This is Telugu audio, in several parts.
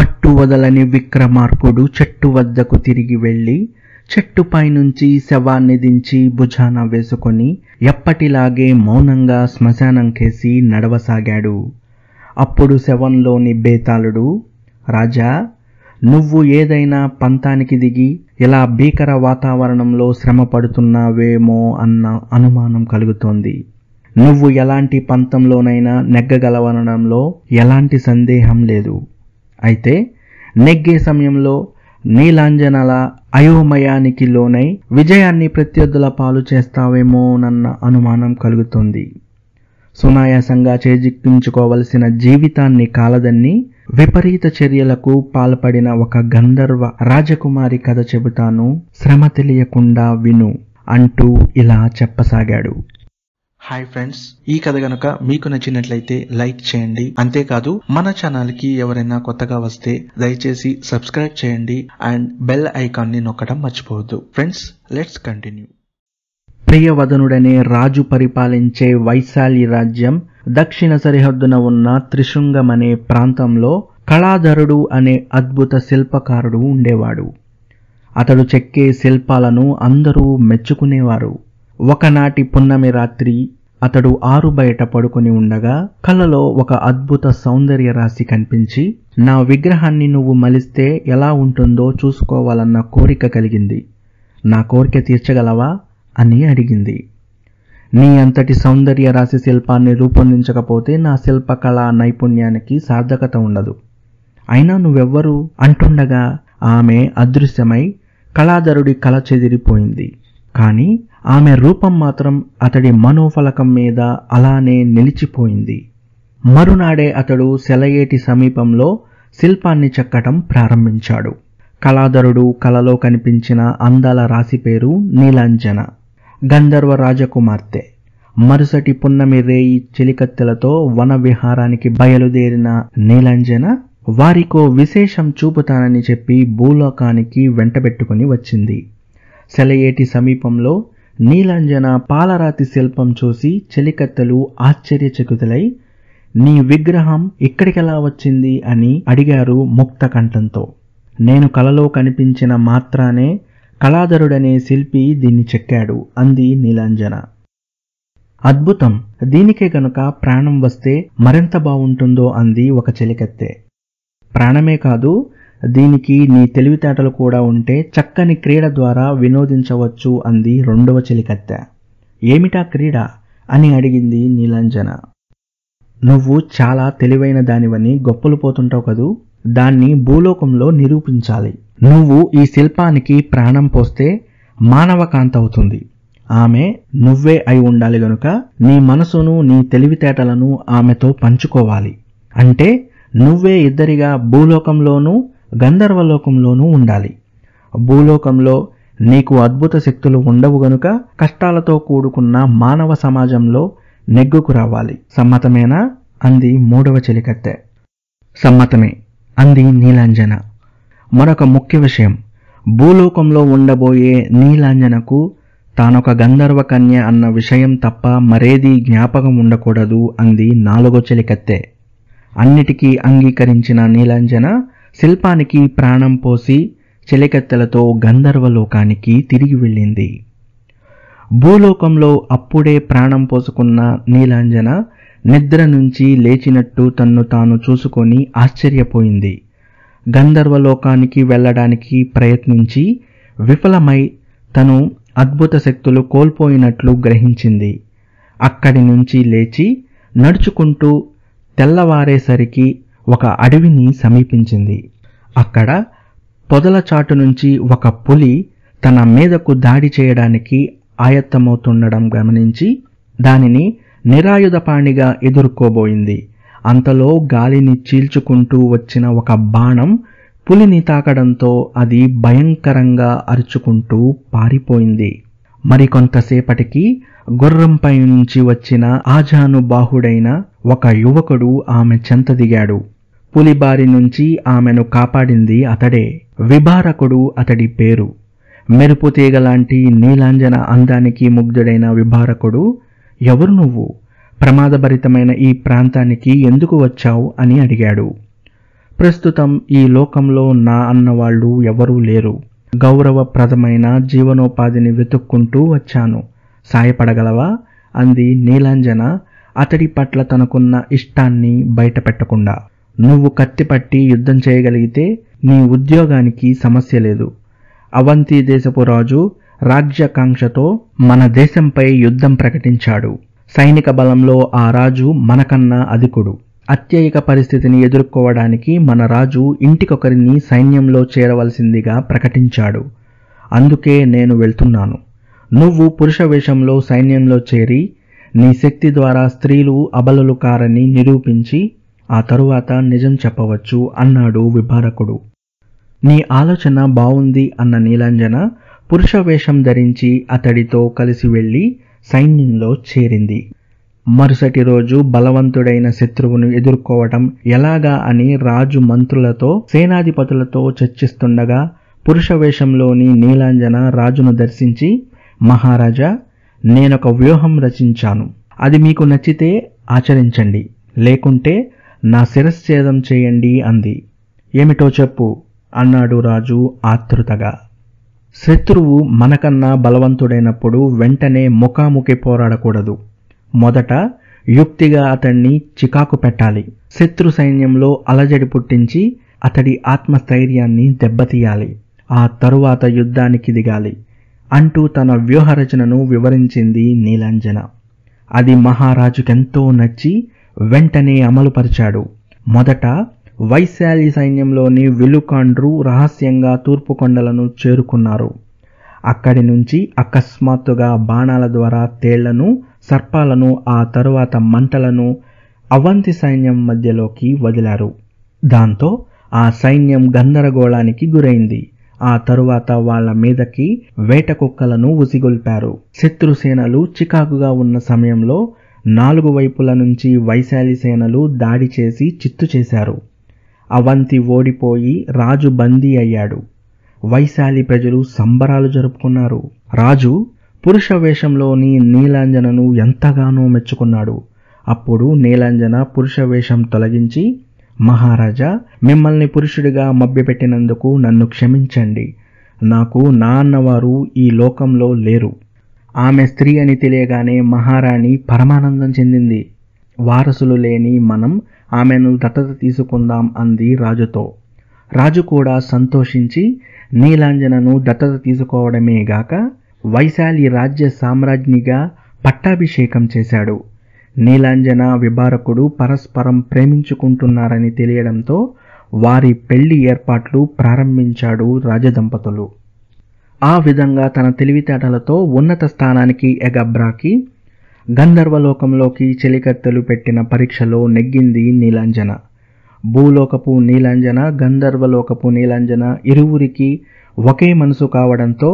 పట్టువదలని విక్రమార్కుడు చెట్టు వద్దకు తిరిగి వెళ్ళి చెట్టుపై నుంచి శవాన్ని దించి భుజాన వేసుకొని ఎప్పటిలాగే మౌనంగా శ్మశానం కేసి నడవసాగాడు అప్పుడు శవంలోని బేతాళుడు రాజా నువ్వు ఏదైనా పంతానికి దిగి ఇలా భీకర వాతావరణంలో శ్రమ పడుతున్నావేమో అన్న అనుమానం కలుగుతోంది నువ్వు ఎలాంటి పంతంలోనైనా నెగ్గగలవనడంలో ఎలాంటి సందేహం లేదు అయితే నెగ్గే సమయంలో నీలాంజనాల అయోమయానికి లోనై విజయాన్ని ప్రత్యర్థుల పాలు చేస్తావేమోనన్న అనుమానం కలుగుతుంది సునాయాసంగా చేజిక్కించుకోవలసిన జీవితాన్ని కాలదన్ని విపరీత చర్యలకు పాల్పడిన ఒక గంధర్వ రాజకుమారి కథ చెబుతాను శ్రమ తెలియకుండా విను అంటూ ఇలా చెప్పసాగాడు హాయ్ ఫ్రెండ్స్ ఈ కథ గనక మీకు నచ్చినట్లయితే లైక్ చేయండి అంతేకాదు మన ఛానల్ కి ఎవరైనా కొత్తగా వస్తే దయచేసి సబ్స్క్రైబ్ చేయండి అండ్ బెల్ ఐకాన్ ని నొక్కడం మర్చిపోవద్దు ఫ్రెండ్స్ లెట్స్ కంటిన్యూ ప్రియవదనుడనే రాజు పరిపాలించే వైశాలి రాజ్యం దక్షిణ సరిహద్దున ఉన్న త్రిశృంగం అనే ప్రాంతంలో కళాధరుడు అనే అద్భుత శిల్పకారుడు ఉండేవాడు అతడు చెక్కే శిల్పాలను అందరూ మెచ్చుకునేవారు ఒకనాటి పున్నమి రాత్రి అతడు ఆరు బయట పడుకొని ఉండగా కలలో ఒక అద్భుత సౌందర్య రాశి కనిపించి నా విగ్రహాన్ని నువ్వు మలిస్తే ఎలా ఉంటుందో చూసుకోవాలన్న కోరిక కలిగింది నా కోరిక తీర్చగలవా అని అడిగింది నీ అంతటి సౌందర్య రాశి శిల్పాన్ని రూపొందించకపోతే నా శిల్పకళా నైపుణ్యానికి సార్థకత ఉండదు అయినా నువ్వెవ్వరు అంటుండగా ఆమె అదృశ్యమై కళాధరుడి కళ చెదిరిపోయింది కానీ ఆమె రూపం మాత్రం అతడి మనోఫలకం మీద అలానే నిలిచిపోయింది మరునాడే అతడు సెలయేటి సమీపంలో శిల్పాన్ని చెక్కటం ప్రారంభించాడు కళాధరుడు కలలో కనిపించిన అందాల రాశి పేరు నీలాంజన గంధర్వ రాజకుమార్తె మరుసటి పున్నమి రేయి చెలికత్తెలతో వన విహారానికి బయలుదేరిన నీలాంజన వారికో విశేషం చూపుతానని చెప్పి భూలోకానికి వెంటబెట్టుకుని వచ్చింది సెలయేటి సమీపంలో నీలాంజన పాలరాతి శిల్పం చూసి చెలికత్తెలు ఆశ్చర్యచకుతులై నీ విగ్రహం ఇక్కడికెలా వచ్చింది అని అడిగారు ముక్త కంఠంతో నేను కలలో కనిపించిన మాత్రానే కళాధరుడనే శిల్పి దీన్ని చెక్కాడు అంది నీలాంజన అద్భుతం దీనికే గనుక ప్రాణం వస్తే మరింత బాగుంటుందో అంది ఒక చెలికత్తె ప్రాణమే కాదు దీనికి నీ తెలివితేటలు కూడా ఉంటే చక్కని క్రీడ ద్వారా వినోదించవచ్చు అంది రెండవ చెలికత్తె ఏమిటా క్రీడ అని అడిగింది నీలంజన నువ్వు చాలా తెలివైన దానివని గొప్పలు పోతుంటావు కదూ దాన్ని భూలోకంలో నిరూపించాలి నువ్వు ఈ శిల్పానికి ప్రాణం పోస్తే మానవ అవుతుంది ఆమె నువ్వే అయి ఉండాలి గనుక నీ మనసును నీ తెలివితేటలను ఆమెతో పంచుకోవాలి అంటే నువ్వే ఇద్దరిగా భూలోకంలోనూ గంధర్వలోకంలోనూ ఉండాలి భూలోకంలో నీకు అద్భుత శక్తులు ఉండవు గనుక కష్టాలతో కూడుకున్న మానవ సమాజంలో నెగ్గుకు రావాలి సమ్మతమేనా అంది మూడవ చెలికత్తె సమ్మతమే అంది నీలాంజన మరొక ముఖ్య విషయం భూలోకంలో ఉండబోయే నీలాంజనకు తానొక గంధర్వ కన్య అన్న విషయం తప్ప మరేదీ జ్ఞాపకం ఉండకూడదు అంది నాలుగో చెలికత్తె అన్నిటికీ అంగీకరించిన నీలాంజన శిల్పానికి ప్రాణం పోసి చెలికత్తెలతో గంధర్వలోకానికి తిరిగి వెళ్ళింది భూలోకంలో అప్పుడే ప్రాణం పోసుకున్న నీలాంజన నిద్ర నుంచి లేచినట్టు తన్ను తాను చూసుకొని ఆశ్చర్యపోయింది గంధర్వలోకానికి వెళ్ళడానికి ప్రయత్నించి విఫలమై తను అద్భుత శక్తులు కోల్పోయినట్లు గ్రహించింది అక్కడి నుంచి లేచి నడుచుకుంటూ తెల్లవారేసరికి ఒక అడవిని సమీపించింది అక్కడ పొదల చాటు నుంచి ఒక పులి తన మీదకు దాడి చేయడానికి ఆయత్తమవుతుండడం గమనించి దానిని నిరాయుధపాణిగా ఎదుర్కోబోయింది అంతలో గాలిని చీల్చుకుంటూ వచ్చిన ఒక బాణం పులిని తాకడంతో అది భయంకరంగా అరుచుకుంటూ పారిపోయింది మరికొంతసేపటికి గుర్రంపై నుంచి వచ్చిన ఆజానుబాహుడైన ఒక యువకుడు ఆమె చెంత దిగాడు పులిబారి నుంచి ఆమెను కాపాడింది అతడే విభారకుడు అతడి పేరు తీగ లాంటి నీలాంజన అందానికి ముగ్ధుడైన విభారకుడు ఎవరు నువ్వు ప్రమాదభరితమైన ఈ ప్రాంతానికి ఎందుకు వచ్చావు అని అడిగాడు ప్రస్తుతం ఈ లోకంలో నా అన్నవాళ్ళు ఎవరూ లేరు గౌరవప్రదమైన జీవనోపాధిని వెతుక్కుంటూ వచ్చాను సాయపడగలవా అంది నీలాంజన అతడి పట్ల తనకున్న ఇష్టాన్ని బయట పెట్టకుండా నువ్వు కత్తిపట్టి యుద్ధం చేయగలిగితే నీ ఉద్యోగానికి సమస్య లేదు అవంతి దేశపు రాజు రాజ్యాకాంక్షతో మన దేశంపై యుద్ధం ప్రకటించాడు సైనిక బలంలో ఆ రాజు మనకన్నా అధికుడు అత్యయిక పరిస్థితిని ఎదుర్కోవడానికి మన రాజు ఇంటికొకరిని సైన్యంలో చేరవలసిందిగా ప్రకటించాడు అందుకే నేను వెళ్తున్నాను నువ్వు పురుష వేషంలో సైన్యంలో చేరి నీ శక్తి ద్వారా స్త్రీలు అబలలు కారని నిరూపించి ఆ తరువాత నిజం చెప్పవచ్చు అన్నాడు విభారకుడు నీ ఆలోచన బావుంది అన్న నీలాంజన పురుష వేషం ధరించి అతడితో కలిసి వెళ్ళి సైన్యంలో చేరింది మరుసటి రోజు బలవంతుడైన శత్రువును ఎదుర్కోవటం ఎలాగా అని రాజు మంత్రులతో సేనాధిపతులతో చర్చిస్తుండగా పురుష వేషంలోని నీలాంజన రాజును దర్శించి మహారాజా నేనొక వ్యూహం రచించాను అది మీకు నచ్చితే ఆచరించండి లేకుంటే నా శిరస్ఛేదం చేయండి అంది ఏమిటో చెప్పు అన్నాడు రాజు ఆతృతగా శత్రువు మనకన్నా బలవంతుడైనప్పుడు వెంటనే ముఖాముఖి పోరాడకూడదు మొదట యుక్తిగా అతన్ని చికాకు పెట్టాలి శత్రు సైన్యంలో అలజడి పుట్టించి అతడి ఆత్మస్థైర్యాన్ని దెబ్బతీయాలి ఆ తరువాత యుద్ధానికి దిగాలి అంటూ తన వ్యూహరచనను వివరించింది నీలాంజన అది మహారాజుకెంతో నచ్చి వెంటనే అమలుపరిచాడు మొదట వైశాలి సైన్యంలోని విలుకాండ్రు రహస్యంగా తూర్పు కొండలను చేరుకున్నారు అక్కడి నుంచి అకస్మాత్తుగా బాణాల ద్వారా తేళ్లను సర్పాలను ఆ తరువాత మంటలను అవంతి సైన్యం మధ్యలోకి వదిలారు దాంతో ఆ సైన్యం గందరగోళానికి గురైంది ఆ తరువాత వాళ్ల మీదకి వేట కుక్కలను ఉసిగొల్పారు శత్రుసేనలు చికాకుగా ఉన్న సమయంలో నాలుగు వైపుల నుంచి వైశాలి సేనలు దాడి చేసి చిత్తు చేశారు అవంతి ఓడిపోయి రాజు బందీ అయ్యాడు వైశాలి ప్రజలు సంబరాలు జరుపుకున్నారు రాజు పురుష వేషంలోని నీలాంజనను ఎంతగానో మెచ్చుకున్నాడు అప్పుడు నీలాంజన పురుష వేషం తొలగించి మహారాజా మిమ్మల్ని పురుషుడిగా మభ్యపెట్టినందుకు నన్ను క్షమించండి నాకు నాన్నవారు ఈ లోకంలో లేరు ఆమె స్త్రీ అని తెలియగానే మహారాణి పరమానందం చెందింది వారసులు లేని మనం ఆమెను దత్తత తీసుకుందాం అంది రాజుతో రాజు కూడా సంతోషించి నీలాంజనను దత్తత తీసుకోవడమేగాక వైశాలి రాజ్య సామ్రాజ్ఞిగా పట్టాభిషేకం చేశాడు నీలాంజన విభారకుడు పరస్పరం ప్రేమించుకుంటున్నారని తెలియడంతో వారి పెళ్లి ఏర్పాట్లు ప్రారంభించాడు రాజదంపతులు ఆ విధంగా తన తెలివితేటలతో ఉన్నత స్థానానికి ఎగబ్రాకి గంధర్వలోకంలోకి చెలికత్తెలు పెట్టిన పరీక్షలో నెగ్గింది నీలాంజన భూలోకపు నీలాంజన గంధర్వలోకపు నీలాంజన ఇరువురికి ఒకే మనసు కావడంతో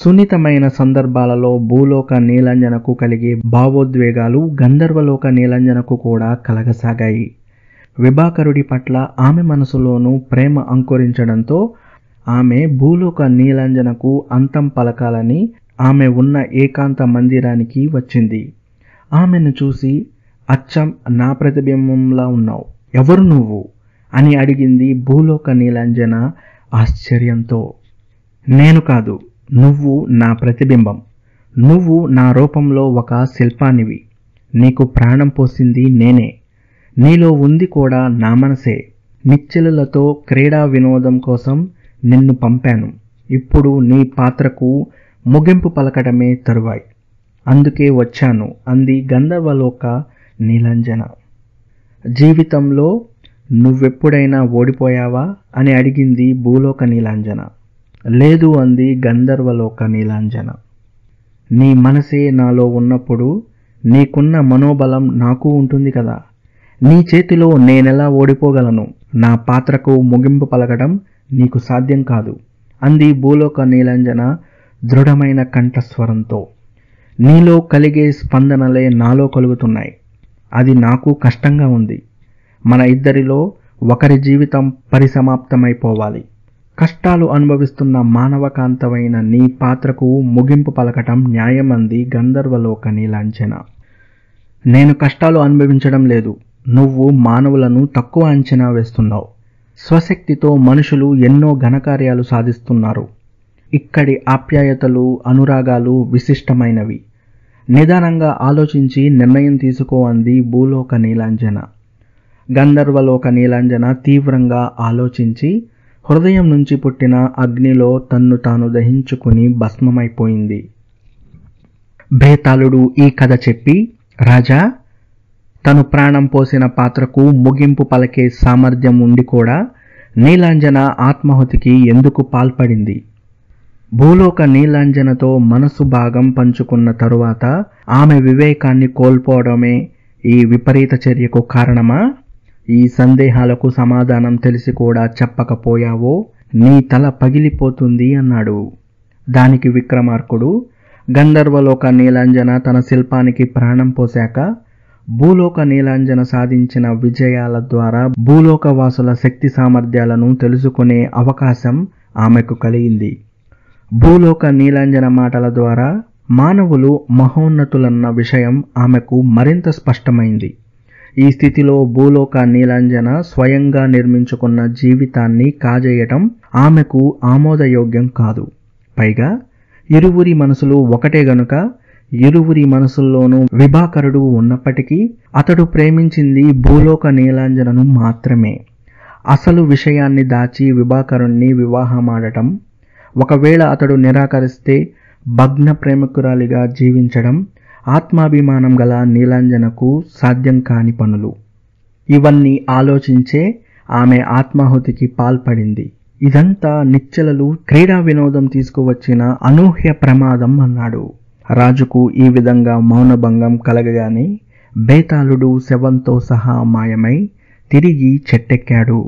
సున్నితమైన సందర్భాలలో భూలోక నీలంజనకు కలిగే భావోద్వేగాలు గంధర్వలోక నీలంజనకు కూడా కలగసాగాయి విభాకరుడి పట్ల ఆమె మనసులోనూ ప్రేమ అంకురించడంతో ఆమె భూలోక నీలంజనకు అంతం పలకాలని ఆమె ఉన్న ఏకాంత మందిరానికి వచ్చింది ఆమెను చూసి అచ్చం నా ప్రతిబింబంలా ఉన్నావు ఎవరు నువ్వు అని అడిగింది భూలోక నీలంజన ఆశ్చర్యంతో నేను కాదు నువ్వు నా ప్రతిబింబం నువ్వు నా రూపంలో ఒక శిల్పానివి నీకు ప్రాణం పోసింది నేనే నీలో ఉంది కూడా నా మనసే నిచ్చెలులతో క్రీడా వినోదం కోసం నిన్ను పంపాను ఇప్పుడు నీ పాత్రకు ముగింపు పలకడమే తరువాయి అందుకే వచ్చాను అంది గంధర్వలోక నీలంజన జీవితంలో నువ్వెప్పుడైనా ఓడిపోయావా అని అడిగింది భూలోక నీలాంజన లేదు అంది గంధర్వలోక నీలాంజన నీ మనసే నాలో ఉన్నప్పుడు నీకున్న మనోబలం నాకు ఉంటుంది కదా నీ చేతిలో నేనెలా ఓడిపోగలను నా పాత్రకు ముగింపు పలకడం నీకు సాధ్యం కాదు అంది భూలోక నీలాంజన దృఢమైన కంఠస్వరంతో నీలో కలిగే స్పందనలే నాలో కలుగుతున్నాయి అది నాకు కష్టంగా ఉంది మన ఇద్దరిలో ఒకరి జీవితం పరిసమాప్తమైపోవాలి కష్టాలు అనుభవిస్తున్న మానవకాంతమైన నీ పాత్రకు ముగింపు పలకటం న్యాయమంది గంధర్వలోకని లాంఛన నేను కష్టాలు అనుభవించడం లేదు నువ్వు మానవులను తక్కువ అంచనా వేస్తున్నావు స్వశక్తితో మనుషులు ఎన్నో ఘనకార్యాలు సాధిస్తున్నారు ఇక్కడి ఆప్యాయతలు అనురాగాలు విశిష్టమైనవి నిదానంగా ఆలోచించి నిర్ణయం తీసుకో అంది భూలోక నీలాంజన గంధర్వలోక నీలాంజన తీవ్రంగా ఆలోచించి హృదయం నుంచి పుట్టిన అగ్నిలో తన్ను తాను దహించుకుని భస్మమైపోయింది భేతాళుడు ఈ కథ చెప్పి రాజా తను ప్రాణం పోసిన పాత్రకు ముగింపు పలకే సామర్థ్యం ఉండి కూడా నీలాంజన ఆత్మాహుతికి ఎందుకు పాల్పడింది భూలోక నీలాంజనతో మనసు భాగం పంచుకున్న తరువాత ఆమె వివేకాన్ని కోల్పోవడమే ఈ విపరీత చర్యకు కారణమా ఈ సందేహాలకు సమాధానం తెలిసి కూడా చెప్పకపోయావో నీ తల పగిలిపోతుంది అన్నాడు దానికి విక్రమార్కుడు గంధర్వలోక నీలాంజన తన శిల్పానికి ప్రాణం పోశాక భూలోక నీలాంజన సాధించిన విజయాల ద్వారా భూలోకవాసుల శక్తి సామర్థ్యాలను తెలుసుకునే అవకాశం ఆమెకు కలిగింది భూలోక నీలాంజన మాటల ద్వారా మానవులు మహోన్నతులన్న విషయం ఆమెకు మరింత స్పష్టమైంది ఈ స్థితిలో భూలోక నీలాంజన స్వయంగా నిర్మించుకున్న జీవితాన్ని కాజేయటం ఆమెకు ఆమోదయోగ్యం కాదు పైగా ఇరువురి మనసులు ఒకటే గనుక ఇరువురి మనసుల్లోనూ విభాకరుడు ఉన్నప్పటికీ అతడు ప్రేమించింది భూలోక నీలాంజనను మాత్రమే అసలు విషయాన్ని దాచి విభాకరుణ్ణి వివాహమాడటం ఒకవేళ అతడు నిరాకరిస్తే భగ్న ప్రేమికురాలిగా జీవించడం ఆత్మాభిమానం గల నీలాంజనకు సాధ్యం కాని పనులు ఇవన్నీ ఆలోచించే ఆమె ఆత్మాహుతికి పాల్పడింది ఇదంతా నిచ్చలలు క్రీడా వినోదం తీసుకువచ్చిన అనూహ్య ప్రమాదం అన్నాడు రాజుకు ఈ విధంగా మౌనభంగం కలగగానే బేతాళుడు శవంతో సహా మాయమై తిరిగి చెట్టెక్కాడు